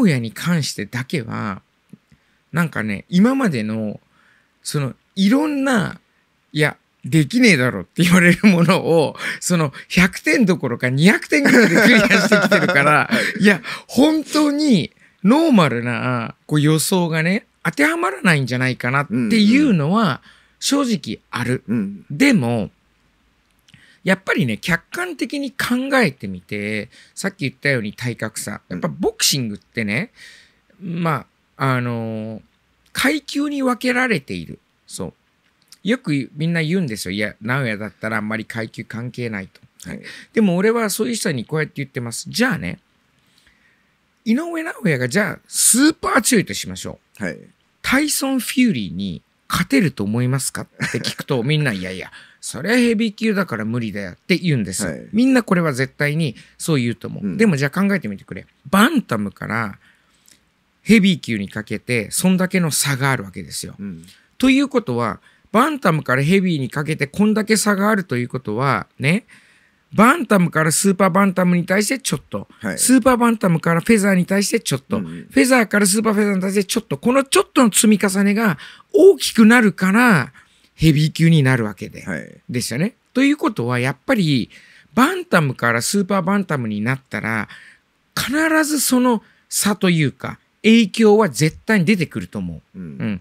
ウヤに関してだけは、なんかね、今までの、その、いろんな、いや、できねえだろって言われるものを、その100点どころか200点ぐらいでクリアしてきてるから、いや、本当にノーマルなこう予想がね、当てはまらないんじゃないかなっていうのは正直ある。うんうん、でも、やっぱりね、客観的に考えてみて、さっき言ったように体格差。やっぱボクシングってね、まあ、あのー、階級に分けられている。そう。よくみんな言うんですよ。いや、名古屋だったらあんまり階級関係ないと。はい、でも俺はそういう人にこうやって言ってます。じゃあね、井上尚弥がじゃあスーパー強いとしましょう。はい、タイソン・フューリーに勝てると思いますかって聞くとみんないやいや、それはヘビー級だから無理だよって言うんです、はい、みんなこれは絶対にそう言うと思う、うん、でもじゃあ考えてみてくれバンタムからヘビー級にかけてそんだけの差があるわけですよ、うん、ということはバンタムからヘビーにかけてこんだけ差があるということはねバンタムからスーパーバンタムに対してちょっと、はい、スーパーバンタムからフェザーに対してちょっと、うん、フェザーからスーパーフェザーに対してちょっと、このちょっとの積み重ねが大きくなるから、ヘビー級になるわけで、はい、ですよね。ということはやっぱりバンタムからスーパーバンタムになったら必ずその差というか影響は絶対に出てくると思う。うん、うん、